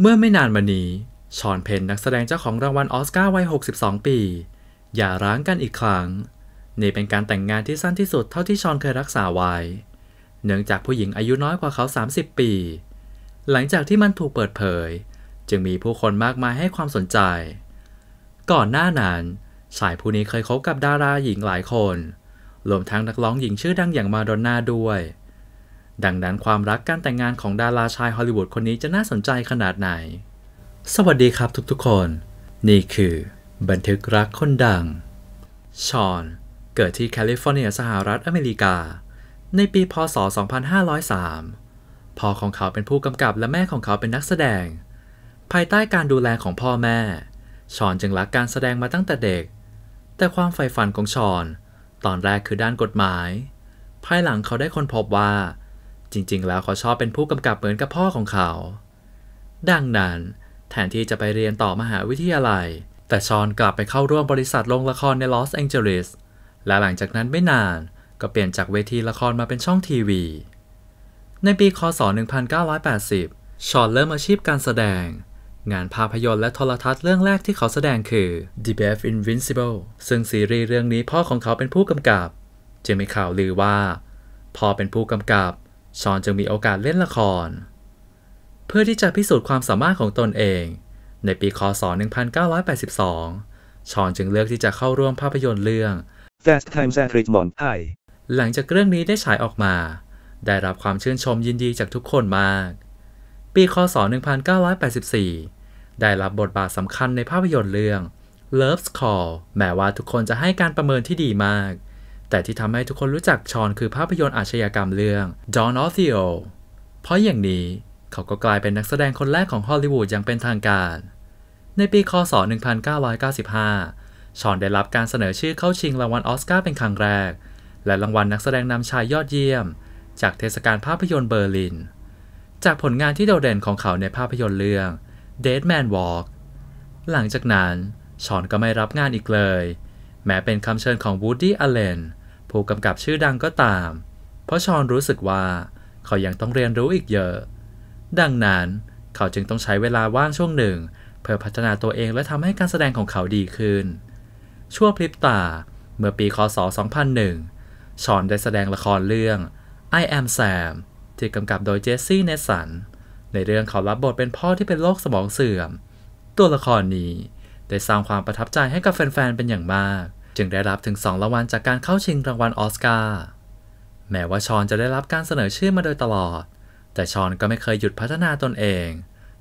เมื่อไม่นานมานี้ ชอนเพนนักแสดงเจ้าของรางวัล ออสการ์วัย 62 ปี อย่าร้างกันอีกครั้งนี่เป็นการแต่งงานที่สั้นที่สุดเท่าที่ชอนเคยรักษาไว้เนื่องจากผู้หญิงอายุน้อยกว่าเขา 30 ปี หลังจากที่มันถูกเปิดเผย จึงมีผู้คนมากมายให้ความสนใจ ก่อนหน้านั้นชายผู้นี้เคยคบกับดาราหญิงหลายคน รวมทั้งนักร้องหญิงชื่อดังอย่างมาดอนน่าด้วยดังนั้นความรักการแต่งงานของดาราชายฮอลลีวูดคนนี้จะน่าสนใจขนาดไหน สวัสดีครับทุกๆคน นี่คือบันทึกรักคนดัง ชอน เกิดที่แคลิฟอร์เนียสหรัฐอเมริกา ในปี พศ 2503 พ่อของเขาเป็นผู้กำกับและแม่ของเขาเป็นนักแสดง ภายใต้การดูแลของพ่อแม่ ชอนจึงรักการแสดงมาตั้งแต่เด็ก แต่ความใฝ่ฝันของชอน ตอนแรกคือด้านกฎหมาย ภายหลังเขาได้ค้นพบว่าจริงๆ แล้วเขาชอบเป็นผู้กำกับเหมือนกับพ่อของเขา ดังนั้นแทนที่จะไปเรียนต่อมหาวิทยาลัย แต่ชอนกลับไปเข้าร่วมบริษัทลงละครในลอสแองเจลิส และหลังจากนั้นไม่นานก็เปลี่ยนจากเวทีละครมาเป็นช่องทีวี ในปี คศ 1980 ชอนเริ่มอาชีพการแสดง งานภาพยนตร์และโทรทัศน์เรื่องแรกที่เขาแสดงคือ The Beth Invincible ซึ่งซีรีส์เรื่องนี้พ่อของเขาเป็นผู้กำกับจึงมีข่าวลือว่าพ่อเป็นผู้กำกับชอนจึงมีโอกาสเล่นละคร เพื่อที่จะพิสูจน์ความสามารถของตนเอง ในปีคศ 1982ชอนจึงเลือกที่จะเข้าร่วมภาพยนตร์เรื่อง That Time s a t Richmond High หลังจากเรื่องนี้ได้ฉายออกมา ได้รับความชื่นชมยินดีจากทุกคนมาก ปีคศ 1984 ได้รับบทบาทสำคัญในภาพยนตร์เรื่อง Love's Call แม้ว่าทุกคนจะให้การประเมินที่ดีมากแต่ที่ทำให้ทุกคนรู้จักชอนคือภาพยนตร์อาชญากรรมเรื่อง d o h n of the o เพราะอย่างนี้เขาก็กลายเป็นนักแสดงคนแรกของฮอลลีวูดอย่างเป็นทางการ ในปีคศ 1995 ชอนได้รับการเสนอชื่อเข้าชิงรางวัลออสการ์เป็นครั้งแรก และรางวัลนักแสดงนำชายยอดเยี่ยม จากเทศกาลภาพยนตร์เบอร์ลิน จากผลงานที่โดดเด่นของเขาในภาพยนตร์เรื่อง Dead Man Walk หลังจากนั้นชอนก็ไม่รับงานอีกเลย แม้เป็นคำเชิญของวูดดี้อเลนผู้กำกับชื่อดังก็ตาม เพราะชอนรู้สึกว่า เขายังต้องเรียนรู้อีกเยอะ ดังนั้นเขาจึงต้องใช้เวลาว่างช่วงหนึ่ง เพื่อพัฒนาตัวเองและทำให้การแสดงของเขาดีขึ้น ชั่วพริบตา เมื่อปีคศ 2001 ชอนได้แสดงละครเรื่อง I Am Sam ที่กำกับโดยเจสซี่เนสัน ในเรื่องเขารับบทเป็นพ่อที่เป็นโรคสมองเสื่อม ตัวละครนี้ได้สร้างความประทับใจให้กับแฟนๆ เป็นอย่างมากจึงได้รับถึง2รางวัลจากการเข้าชิงรางวัลออสการ์ แม้ว่าชอนจะได้รับการเสนอชื่อมาโดยตลอด แต่ชอนก็ไม่เคยหยุดพัฒนาตนเอง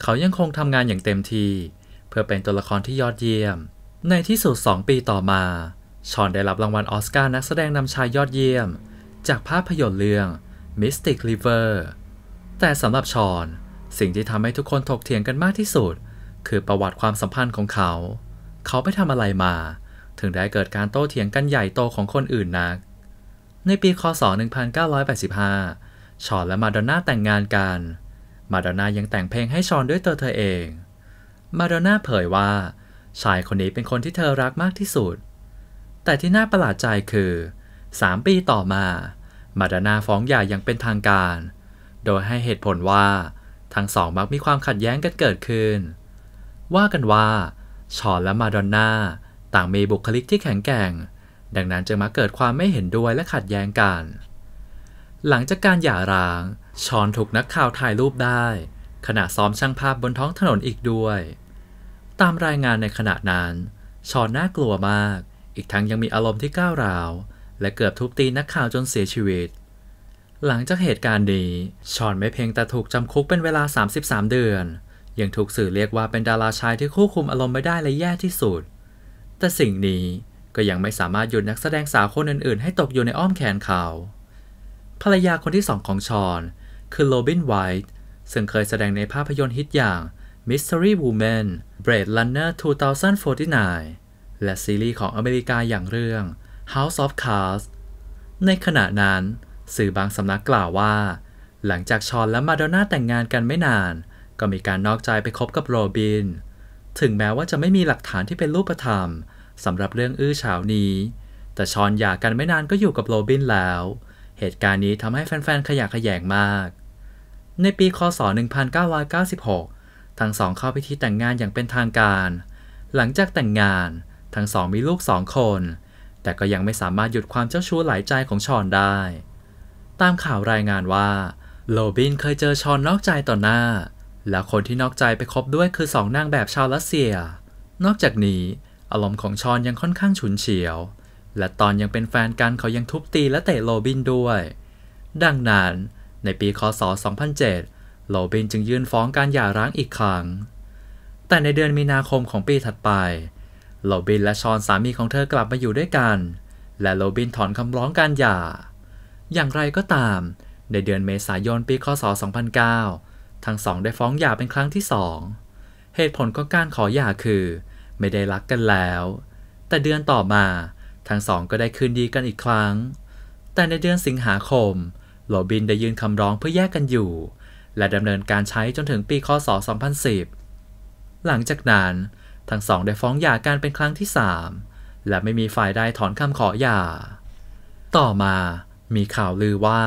เขายังคงทำงานอย่างเต็มที่เพื่อเป็นตัวละครที่ยอดเยี่ยม ในที่สุด 2 ปีต่อมา ชอนได้รับรางวัลออสการ์นักแสดงนำชายยอดเยี่ยม จากภาพยนตร์เรื่อง Mystic River แต่สำหรับชอน สิ่งที่ทำให้ทุกคนถกเถียงกันมากที่สุด คือประวัติความสัมพันธ์ของเขา เขาไปทำอะไรมาถึงได้เกิดการโต้เถียงกันใหญ่โตของคนอื่นนัก ในปี คศ 1985 ชอนและมาดอนน่าแต่งงานกัน มาดอนน่ายังแต่งเพลงให้ชอนด้วยตัวเธอเอง มาดอนน่าเผยว่า ชายคนนี้เป็นคนที่เธอรักมากที่สุด แต่ที่น่าประหลาดใจคือ 3 ปีต่อมา มาดอนน่าฟ้องหย่าอย่างเป็นทางการ โดยให้เหตุผลว่า ทั้งสองมักมีความขัดแย้งกันเกิดขึ้น ว่ากันว่าชอนและมาดอนน่าต่างมีบุคลิกที่แข็งแกร่ง ดังนั้นจึงมาเกิดความไม่เห็นด้วยและขัดแย้งกัน หลังจากการหย่าร้าง ชอนถูกนักข่าวถ่ายรูปได้ ขณะซ้อมช่างภาพบนท้องถนนอีกด้วย ตามรายงานในขณะนั้น ชอนน่ากลัวมาก อีกทั้งยังมีอารมณ์ที่ก้าวร้าวและเกือบทุบตีนักข่าวจนเสียชีวิต หลังจากเหตุการณ์นี้ชอนไม่เพียงแต่ถูกจำคุกเป็นเวลา 33 เดือน ยังถูกสื่อเรียกว่าเป็นดาราชายที่ควบคุมอารมณ์ไม่ได้และแย่ที่สุดแต่สิ่งนี้ก็ยังไม่สามารถหยุดนักแสดงสาวคนอื่นๆ ให้ตกอยู่ในอ้อมแขนเขา ภรรยาคนที่สองของชอน คือโรบินไวท์ซึ่งเคยแสดงในภาพยนตร์ฮิตอย่าง Mystery Woman Blade Runner 2049 และซีรีส์ของอเมริกาอย่างเรื่อง House of Cards ในขณะนั้นสื่อบางสำนักกล่าวว่า หลังจากชอนและมาดอนน่าแต่งงานกันไม่นาน ก็มีการนอกใจไปคบกับโรบินถึงแม้ว่าจะไม่มีหลักฐานที่เป็นรูปธรรมสำหรับเรื่องอื้อฉาวนี้ แต่ชอนหย่ากกันไม่นานก็อยู่กับโรบินแล้ว เหตุการณ์นี้ทำให้แฟนๆขยะขยงมากในปีคศ1996ทั้งสองเข้าพิธีแต่งงานอย่างเป็นทางการ หลังจากแต่งงานทั้งสองมีลูกสองคน แต่ก็ยังไม่สามารถหยุดความเจ้าชู้หลายใจของชอนได้ ตามข่าวรายงานว่าโรบินเคยเจอชอนนอกใจต่อหน้าและคนที่นอกใจไปคบด้วยคือสองนางแบบชาวรัสเซีย นอกจากนี้ อารมณ์ของชอนยังค่อนข้างฉุนเฉียว และตอนยังเป็นแฟนกันเขายังทุบตีและเตะโรบินด้วย ดังนั้น ในปีคศ 2007โรบินจึงยื่นฟ้องการหย่าร้างอีกครั้ง แต่ในเดือนมีนาคมของปีถัดไปโรบินและชอนสามีของเธอกลับมาอยู่ด้วยกัน และโรบินถอนคำร้องการหย่า อย่างไรก็ตาม ในเดือนเมษายนปีคศ 2009ทั้งสองได้ฟ้องหย่าเป็นครั้งที่สอง เหตุผลก็การขอหย่าคือ ไม่ได้รักกันแล้ว แต่เดือนต่อมาทั้งสองก็ได้คืนดีกันอีกครั้ง แต่ในเดือนสิงหาคมโรบินได้ยื่นคำร้องเพื่อแยกกันอยู่ และดำเนินการใช้จนถึงปีคศ 2010 หลังจากนั้นทั้งสองได้ฟ้องหย่ากันเป็นครั้งที่ 3 และไม่มีฝ่ายใดถอนคำขอหย่า ต่อมา มีข่าวลือว่า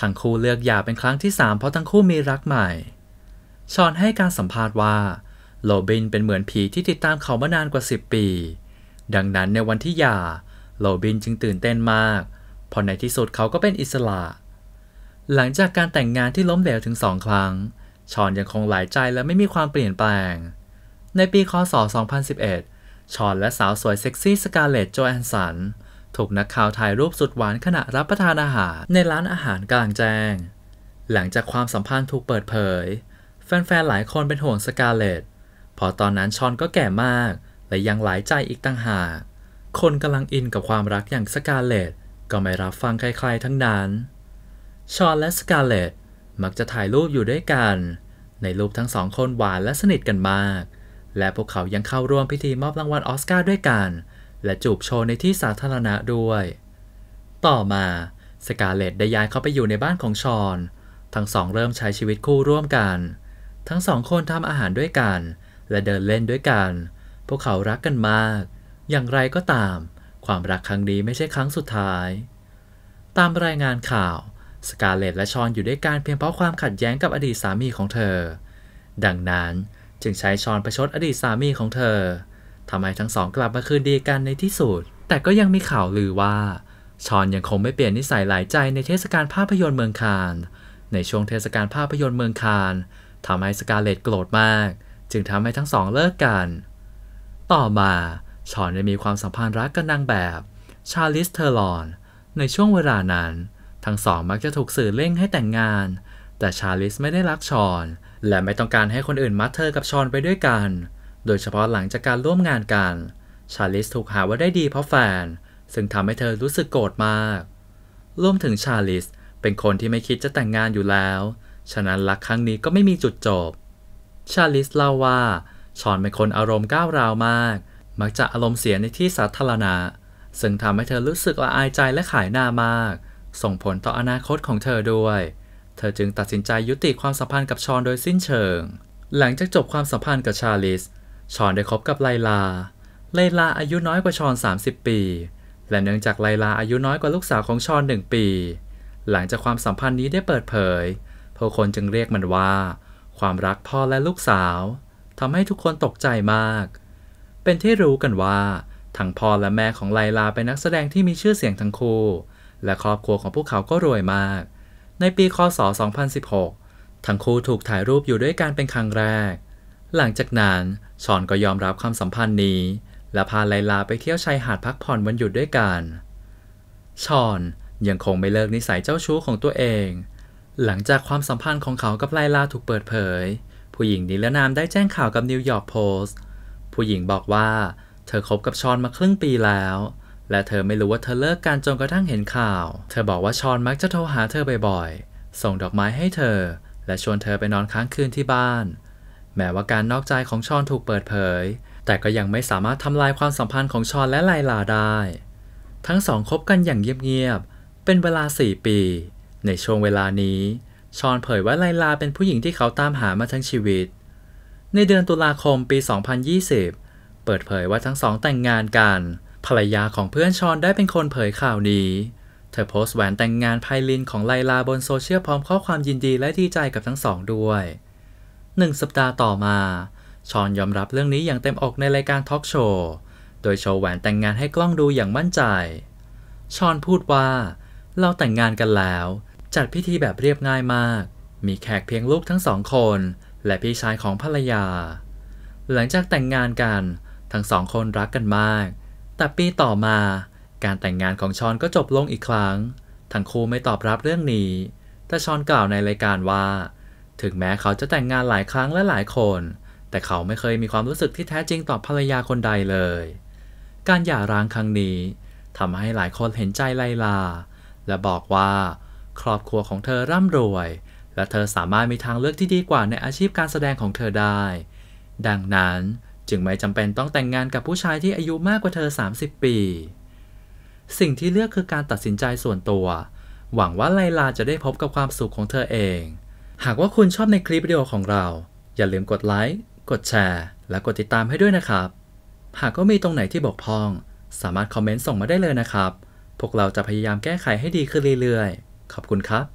ทั้งคู่เลือกหย่าเป็นครั้งที่ 3 เพราะทั้งคู่มีรักใหม่ ชอนให้การสัมภาษณ์ว่า โลบินเป็นเหมือนผีที่ติดตามเขามานานกว่า 10 ปี ดังนั้นในวันที่หย่า โลบินจึงตื่นเต้นมากพอในที่สุดเขาก็เป็นอิสระ หลังจากการแต่งงานที่ล้มเหลวถึงสองครั้ง ชอนยังคงหลายใจและไม่มีความเปลี่ยนแปลง ในปีคศ 2011 ชอนและสาวสวยเซ็กซี่สกาเลตโจแอนสันถูกนักข่าวถ่ายรูปสุดหวานขณะรับประทานอาหารในร้านอาหารกลางแจ้ง หลังจากความสัมพันธ์ถูกเปิดเผย แฟนๆหลายคนเป็นห่วงสกาเลตพอตอนนั้นชอนก็แก่มาก และยังหลายใจอีกต่างหาก คนกำลังอินกับความรักอย่างสกาเลตก็ไม่รับฟังใครๆทั้งนั้น ชอนและสกาเลตมักจะถ่ายรูปอยู่ด้วยกัน ในรูปทั้งสองคนหวานและสนิทกันมาก และพวกเขายังเข้าร่วมพิธีมอบรางวัลออสการ์ด้วยกันและจูบโชว์ในที่สาธารณะด้วย ต่อมาสกาเลตได้ย้ายเข้าไปอยู่ในบ้านของชอน ทั้งสองเริ่มใช้ชีวิตคู่ร่วมกัน ทั้งสองคนทำอาหารด้วยกัน และเดินเล่นด้วยกัน พวกเขารักกันมาก อย่างไรก็ตาม ความรักครั้งนี้ไม่ใช่ครั้งสุดท้าย ตามรายงานข่าว สกาเลตและชอนอยู่ด้วยกันเพียงเพราะความขัดแย้งกับอดีตสามีของเธอ ดังนั้นจึงใช้ชอนประชดอดีตสามีของเธอทำให้ทั้งสองกลับมาคืนดีกันในที่สุด แต่ก็ยังมีข่าวลือว่า ชอนยังคงไม่เปลี่ยนนิสัยหลายใจในเทศกาลภาพยนตร์เมืองคานในช่วงเทศกาลภาพยนตร์เมืองคานทำให้สกาเลตโกรธมาก จึงทำให้ทั้งสองเลิกกัน ต่อมาชอนได้มีความสัมพันธ์รักกับนางแบบชาลิสเทอร์ลอน ในช่วงเวลานั้น ทั้งสองมักจะถูกสื่อเล่งให้แต่งงาน แต่ชาลิสไม่ได้รักชอน และไม่ต้องการให้คนอื่นมัดเธอกับชอนไปด้วยกันโดยเฉพาะหลังจากการร่วมงานกัน ชาลิสถูกหาว่าได้ดีเพราะแฟน ซึ่งทำให้เธอรู้สึกโกรธมากรวมถึงชาลิสเป็นคนที่ไม่คิดจะแต่งงานอยู่แล้ว ฉะนั้นรักครั้งนี้ก็ไม่มีจุดจบ ชาลิสเล่าว่า ชอนเป็นคนอารมณ์ก้าวร้าวมาก มักจะอารมณ์เสียในที่สาธารณะ ซึ่งทำให้เธอรู้สึกละอายใจและขายหน้ามาก ส่งผลต่ออนาคตของเธอด้วย เธอจึงตัดสินใจยุติความสัมพันธ์กับชอนโดยสิ้นเชิงหลังจากจบความสัมพันธ์กับชาลิสชอนได้คบกับไลลา ไลลาอายุน้อยกว่าชอน30 ปี และเนื่องจากไลลาอายุน้อยกว่าลูกสาวของชอนหนึ่งปี หลังจากความสัมพันธ์นี้ได้เปิดเผย ผู้คนจึงเรียกมันว่า ความรักพ่อและลูกสาว ทำให้ทุกคนตกใจมาก เป็นที่รู้กันว่าทั้งพ่อและแม่ของไลลาเป็นนักแสดงที่มีชื่อเสียงทั้งคู่ และครอบครัวของพวกเขาก็รวยมาก ในปีคศ 2016 ทั้งคู่ถูกถ่ายรูปอยู่ด้วยกันเป็นครั้งแรก หลังจากนั้นชอนก็ยอมรับความสัมพันธ์นี้ และพาไลลาไปเที่ยวชายหาดพักผ่อนวันหยุดด้วยกัน ชอน ยังคงไม่เลิกนิสัยเจ้าชู้ของตัวเอง หลังจากความสัมพันธ์ของเขากับไลลาถูกเปิดเผย ผู้หญิงนิรนามได้แจ้งข่าวกับนิวยอร์กโพสต์ผู้หญิงบอกว่า เธอคบกับชอนมาครึ่งปีแล้ว และเธอไม่รู้ว่าเธอเลิกกันจนกระทั่งเห็นข่าว เธอบอกว่าชอนมักจะโทรหาเธอบ่อย ๆ ส่งดอกไม้ให้เธอ และชวนเธอไปนอนค้างคืนที่บ้านแม้ว่าการนอกใจของชอนถูกเปิดเผย แต่ก็ยังไม่สามารถทำลายความสัมพันธ์ของชอนและไลลาได้ ทั้งสองคบกันอย่างเงียบๆ เป็นเวลา 4 ปี ในช่วงเวลานี้ ชอนเผยว่าไลลาเป็นผู้หญิงที่เขาตามหามาทั้งชีวิต ในเดือนตุลาคมปี 2020 เปิดเผยว่าทั้งสองแต่งงานกัน ภรรยาของเพื่อนชอนได้เป็นคนเผยข่าวนี้เธอโพสต์แหวนแต่งงานไพลินของไลลาบนโซเชียลพร้อมข้อความยินดีและดีใจกับทั้งสองด้วยหนึ่งสัปดาห์ต่อมา ชอนยอมรับเรื่องนี้อย่างเต็มอกในรายการทอล์กโชว์ โดยโชว์แหวนแต่งงานให้กล้องดูอย่างมั่นใจ ชอนพูดว่า เราแต่งงานกันแล้ว จัดพิธีแบบเรียบง่ายมาก มีแขกเพียง ลูกทั้งสองคนและพี่ชายของภรรยา หลังจากแต่งงานกัน ทั้งสองคนรักกันมาก แต่ปีต่อมา การแต่งงานของชอนก็จบลงอีกครั้ง ทั้งคู่ไม่ตอบรับเรื่องนี้ แต่ชอนกล่าวในรายการว่าถึงแม้เขาจะแต่งงานหลายครั้งและหลายคน แต่เขาไม่เคยมีความรู้สึกที่แท้จริงต่อภรรยาคนใดเลย การหย่าร้างครั้งนี้ทำให้หลายคนเห็นใจไลลา และบอกว่า ครอบครัวของเธอร่ำรวย และเธอสามารถมีทางเลือกที่ดีกว่าในอาชีพการแสดงของเธอได้ ดังนั้นจึงไม่จำเป็นต้องแต่งงานกับผู้ชายที่อายุมากกว่าเธอ 30 ปี สิ่งที่เลือกคือการตัดสินใจส่วนตัว หวังว่าไลลาจะได้พบกับความสุขของเธอเองหากว่าคุณชอบในคลิปวิดีโอของเรา อย่าลืมกดไลค์ กดแชร์ และกดติดตามให้ด้วยนะครับ หากก็มีตรงไหนที่บกพร่อง สามารถคอมเมนต์ส่งมาได้เลยนะครับ พวกเราจะพยายามแก้ไขให้ดีขึ้นเรื่อยๆ ขอบคุณครับ